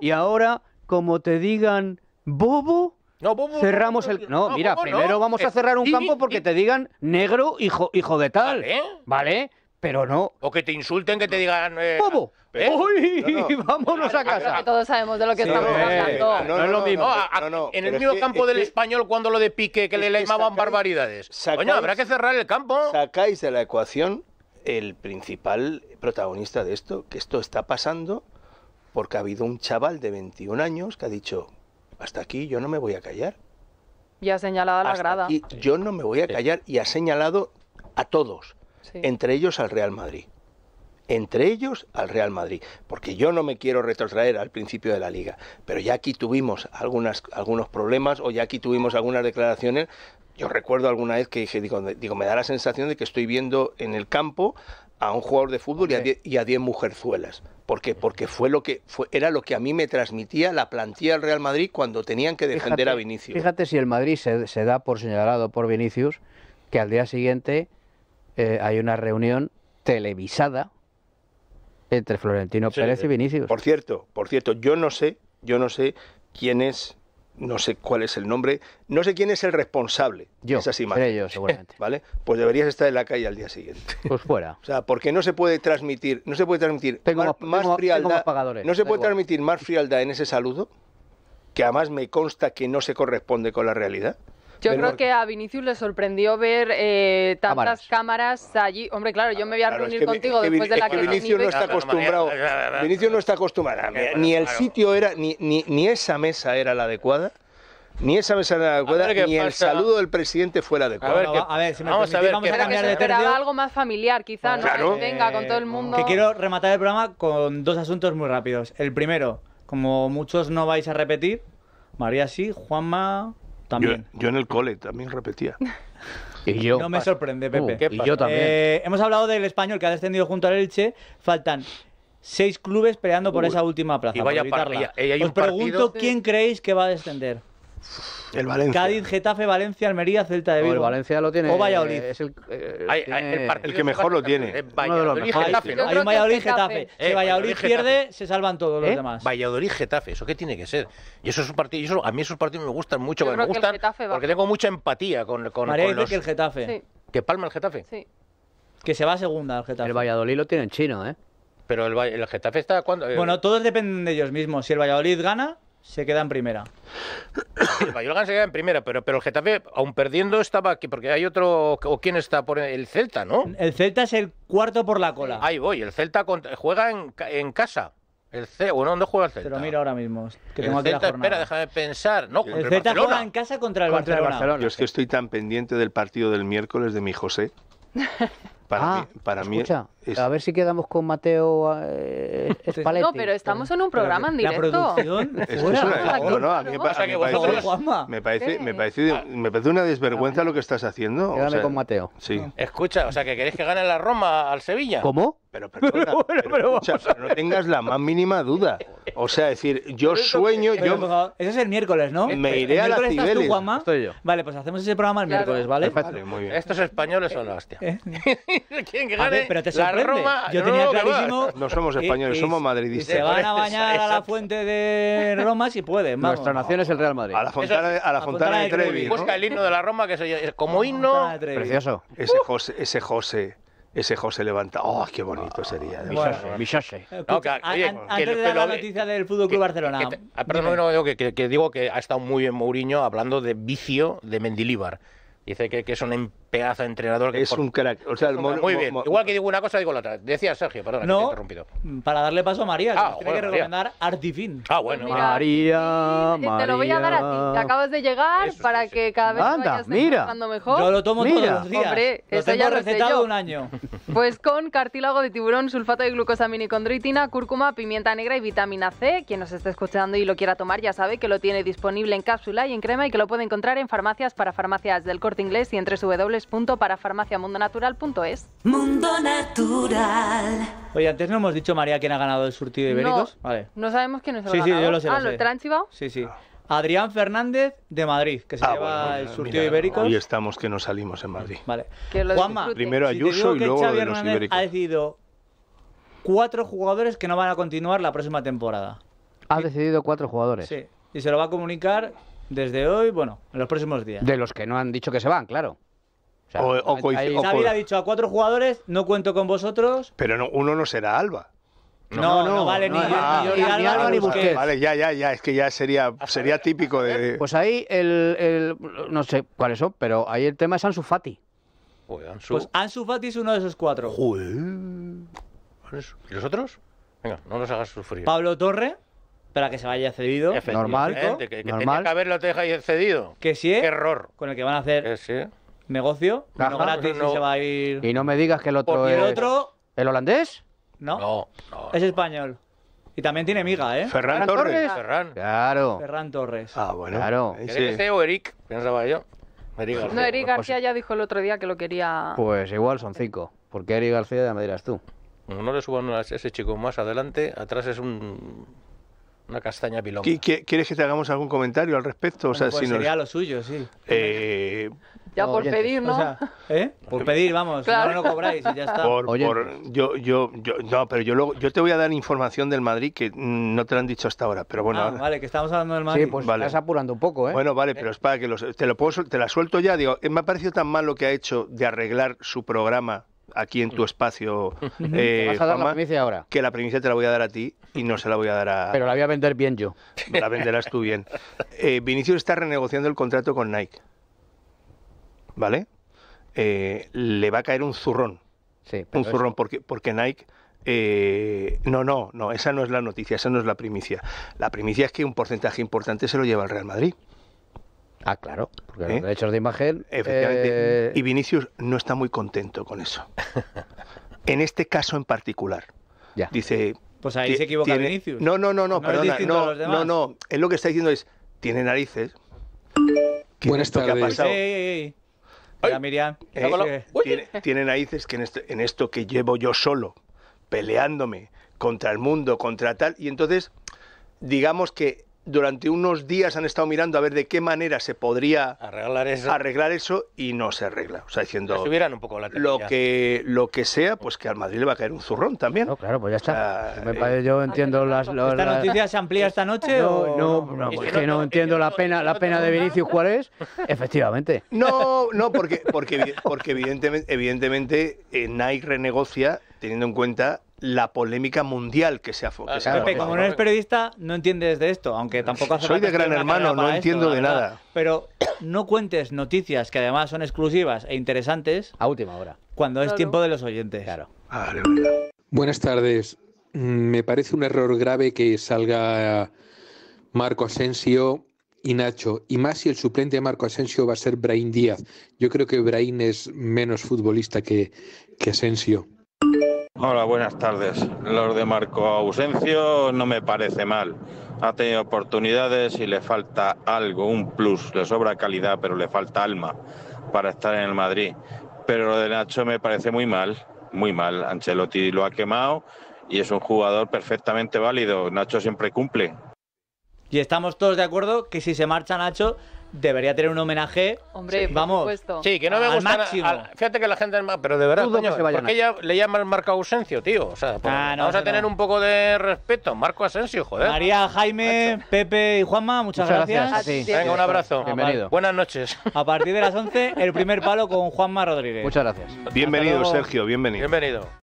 Y ahora, como te digan bobo no, cerramos el. No, mira, primero vamos a eh, cerrar un campo porque te digan negro, hijo, hijo de tal. ¿Vale? ¿Vale? Pero no. O que te insulten, que te digan. Eh, ¿eh? ¡Uy! ¡Vámonos a casa! Que todos sabemos de lo que estamos hablando. No, es lo mismo. en el mismo campo del español, cuando lo de pique, que le llamaban barbaridades. Coño, habrá que cerrar el campo. Sacáis de la ecuación el principal protagonista de esto, que esto está pasando porque ha habido un chaval de 21 años que ha dicho, hasta aquí yo no me voy a callar. Y ha señalado a la grada. yo no me voy a callar y ha señalado a todos, entre ellos al Real Madrid. Entre ellos al Real Madrid, porque yo no me quiero retrotraer al principio de la liga, pero ya aquí tuvimos algunos problemas o ya aquí tuvimos algunas declaraciones yo recuerdo alguna vez que dije, digo, me da la sensación de que estoy viendo en el campo a un jugador de fútbol y a, diez, mujerzuelas. ¿Por qué? Porque fue lo que era lo que a mí me transmitía la plantilla del Real Madrid cuando tenían que defender a Vinicius. Fíjate si el Madrid se, da por señalado por Vinicius, que al día siguiente eh, hay una reunión televisada entre Florentino Pérez y eh, Vinicius. Por cierto, por cierto, yo no sé, yo no sé quién es no sé cuál es el nombre, no sé quién es el responsable yo, de esas imágenes. seguramente. ¿Vale? Pues deberías estar en la calle al día siguiente. Pues fuera. O sea, porque no se puede transmitir, no se puede transmitir más, frialdad. no se puede transmitir más frialdad en ese saludo, que además me consta que no se corresponde con la realidad. Yo creo que a Vinicius le sorprendió ver eh, tantas cámaras. allí. Hombre, claro, yo me voy a reunir contigo después de la que, que Vinicius no está acostumbrado. Vinicius no está acostumbrado. Ni el sitio era, ni, ni, esa mesa era la adecuada. Ni esa mesa era adecuada, ni el saludo del presidente fuera adecuado. A ver, a si me vamos a ver vamos a cambiar de tercio. algo más familiar, quizá, ¿no? Que venga con todo el eh, mundo. Que quiero rematar el programa con dos asuntos muy rápidos. El primero, como muchos no vais a repetir, María sí, Juanma, yo, en el cole también repetía. Y No me sorprende, uh, Pepe. y yo también. Eh, hemos hablado del español que ha descendido junto al Elche. Faltan seis clubes peleando por esa última plaza. Y vaya para, eh, Os pregunto quién creéis que va a descender. El Valencia. Cádiz, Getafe, Valencia, Almería, Celta de Vigo. el Valencia lo tiene. O Valladolid. Es el, eh, que mejor lo tiene. Valladolid, Hay, un Valladolid, Getafe. Eh, si Valladolid, pierde, se salvan todos los ¿Eh? demás. Valladolid, Getafe. ¿Eso qué tiene que ser? Y eso es un partido. Eso, a mí esos partidos me gustan mucho. Me porque tengo mucha empatía con, que el Getafe. ¿Que palma el Getafe? Sí. Que se va a segunda el Getafe. El Valladolid lo tiene en chino, ¿eh? Pero el, Getafe está cuando. Bueno, todos dependen de ellos mismos. Si el Valladolid gana, se queda en primera. El Mallorca se queda en primera, pero, pero el Getafe, aún perdiendo, estaba aquí, porque hay otro, o quién está por el Celta, ¿no? El Celta es el cuarto por la cola. Ahí voy, el Celta juega en, en casa. El C, bueno, ¿dónde juega el Celta? Pero mira ahora mismo, que tengo el Celta, espera, déjame pensar. No, el, Celta juega en casa contra el Barcelona. Barcelona. Yo es que estoy tan pendiente del partido del miércoles de mi José. Para ah, mí, para mí, a ver si quedamos con Mateo eh, Spalletti. No, pero estamos en un programa en directo. La producción. Es me parece, me parece, me parece una desvergüenza lo que estás haciendo. Quédame con Mateo. Sí. Escucha, o sea, que queréis que gane la Roma al Sevilla. ¿Cómo? Pero, pero, pero, no tengas la más mínima duda. O sea, decir, yo sueño, yo... Ese es el miércoles, ¿no? Me este, iré a la Cibeles. Estoy Vale, pues hacemos ese programa el miércoles, ¿vale? Perfecto, Estos españoles son la eh, hostia. Eh. ¿Quién que gane Roma, Yo tenía clarísimo. No somos españoles, somos madridistas. Se van a bañar a la fuente de Roma si pueden. Nuestra nación es el Real Madrid. A la fontana, de, a Trevi. ¿no? Busca el himno de la Roma, que es como himno. Precioso. Ese José, ese José ese José levanta. ¡Oh, qué bonito sería! De bueno, No, de dar la noticia del Fútbol Club Barcelona. perdón, no, que, digo que ha estado muy bien Mourinho hablando de vicio de Mendilíbar. Dice que, que es un em- pedazo de entrenador. Que es un crack. O sea, Muy bien. Igual que digo una cosa, digo la otra. Decía Sergio, perdón, no, te he interrumpido. Para darle paso a María, ah, nos tiene que recomendar Artifin. Ah, bueno. Pues María, eh, Te lo voy a dar a ti. Te acabas de llegar para que cada vez Anda, mira. mejor. Yo lo tomo todos los días. lo tengo recetado un año. Pues con cartílago de tiburón, sulfato de glucosa minicondritina, cúrcuma, pimienta negra y vitamina C. Quien nos esté escuchando y lo quiera tomar ya sabe que lo tiene disponible en cápsula y en crema y que lo puede encontrar en farmacias para farmacias del corte inglés y entre www punto para www.parafarmaciamundonatural.es. Mundo Natural. Oye, antes no hemos dicho, María, quién ha ganado el surtido ibéricos. No, vale. no sabemos quién es el sí, Sí, yo lo sé. Ah, ¿lo, Sí, sí. Adrián Fernández de Madrid, que se ah, lleva el surtido ibérico. Y estamos que no salimos en Madrid. Vale. primero Ayuso y luego los ibéricos. Ha decidido cuatro jugadores que no van a continuar la próxima temporada. Ha decidido cuatro jugadores. Sí. Y se lo va a comunicar desde hoy, bueno, en los próximos días. De los que no han dicho que se van, claro. O, o, ha dicho a cuatro jugadores, no cuento con vosotros. Pero no, uno no será Alba. No, no, no, vale ni, ni, Alba, ni, Vale, ya, ya, ya, es que ya sería, sería típico de... Eh, pues ahí el, el no sé cuáles son, pero ahí el tema es Ansu Fati. Pues Ansu Fati es uno de esos cuatro. Joder. ¿Y los otros? Venga, no nos hagas sufrir. Pablo Torre, para que se vaya cedido. Normal. Que, que normal. tenía que haberlo te cedido. Que sí. ¿eh? Qué error. Con el que van a hacer... sí negocio, gratis y se va a ir. Y no me digas que el otro es. el holandés? no, es español. Y también tiene miga, ¿eh? Ferran Torres. Ferran. Claro. Ferran Torres. Ah, bueno. Claro. que Eric? Pensaba yo. Eric García. No, Eric García ya dijo el otro día que lo quería. Pues igual son cinco. Porque Eric García ya me dirás tú. No le suban a ese chico más adelante. Atrás es un una castaña pilón. ¿Quieres que te hagamos algún comentario al respecto? O sea, pues sería lo suyo, sí. Eh... Ya por pedir, ¿no? ¿eh? Por pedir, vamos. No, lo cobráis y ya está. yo, yo, yo, no, pero yo, te voy a dar información del Madrid que no te lo han dicho hasta ahora. Pero bueno. Ah, Vale, que estamos hablando del Madrid. Sí, pues vale. estás apurando un poco, ¿eh? Bueno, vale, pero es para que los, te, lo puedo, te la suelto ya. Digo, eh, me ha parecido tan mal lo que ha hecho de arreglar su programa aquí en tu espacio. Que la primicia te la voy a dar a ti y no se la voy a dar a. Pero la voy a vender bien yo. La venderás tú bien. Eh, Vinicius está renegociando el contrato con Nike. ¿Vale? Eh, le va a caer un zurrón. un zurrón, porque, porque Nike. Eh, no, no, no, esa no es la noticia, esa no es la primicia. La primicia es que un porcentaje importante se lo lleva al Real Madrid. Ah, claro, porque los ¿Eh? derechos de imagen. Efectivamente. Eh, y Vinicius no está muy contento con eso. en este caso en particular. Dice. Pues ahí se equivoca Vinicius. No, no, no, no, no perdona. No, no, no. Él lo que está diciendo es: tiene narices. ¿Qué Buenas esto que ha pasado? Miriam. Eh, tiene, narices que en esto que llevo yo solo, peleándome contra el mundo, contra tal. Y entonces, digamos que durante unos días han estado mirando a ver de qué manera se podría arreglar eso, y no se arregla. O sea, diciendo lo que lo que sea, pues que al Madrid le va a caer un zurrón también. No, claro, pues ya está. Eh, yo entiendo las, ¿Esta noticia se amplía esta noche? No, pues no, es no entiendo la pena la pena de Vinicius Juárez, efectivamente. No, no, porque porque porque evidentemente evidentemente eh, Nike renegocia teniendo en cuenta la polémica mundial que se ha Pepe, como no eres periodista, no entiendes de esto, aunque tampoco Soy de gran hermano, no entiendo de nada. Pero no cuentes noticias que además son exclusivas e interesantes a última hora, cuando es tiempo de los oyentes. Claro. Buenas tardes. Mm, me parece un error grave que salga Marco Asensio y Nacho, y más si el suplente de Marco Asensio va a ser Brain Díaz. Yo creo que Brain es menos futbolista que, que Asensio. Hola, buenas tardes. Los de Marco Ausencio no me parece mal. Ha tenido oportunidades y le falta algo, un plus. Le sobra calidad, pero le falta alma para estar en el Madrid. Pero lo de Nacho me parece muy mal, muy mal. Ancelotti lo ha quemado y es un jugador perfectamente válido. Nacho siempre cumple. Y estamos todos de acuerdo que si se marcha Nacho, debería tener un homenaje. Hombre, vamos. Sí, que no me fíjate que la gente. Pero de verdad, coño, ¿por qué ya le llaman Marco Ausencio, tío? Pues ah, vamos a tener un poco de respeto. Marco Asensio, joder. María, Jaime, Pepe y Juanma, muchas, gracias. gracias. Venga, un abrazo. Bienvenido. Buenas noches. A partir de las 11, el primer palo con Juanma Rodríguez. Muchas gracias. Bienvenido, Sergio, bienvenido. Bienvenido.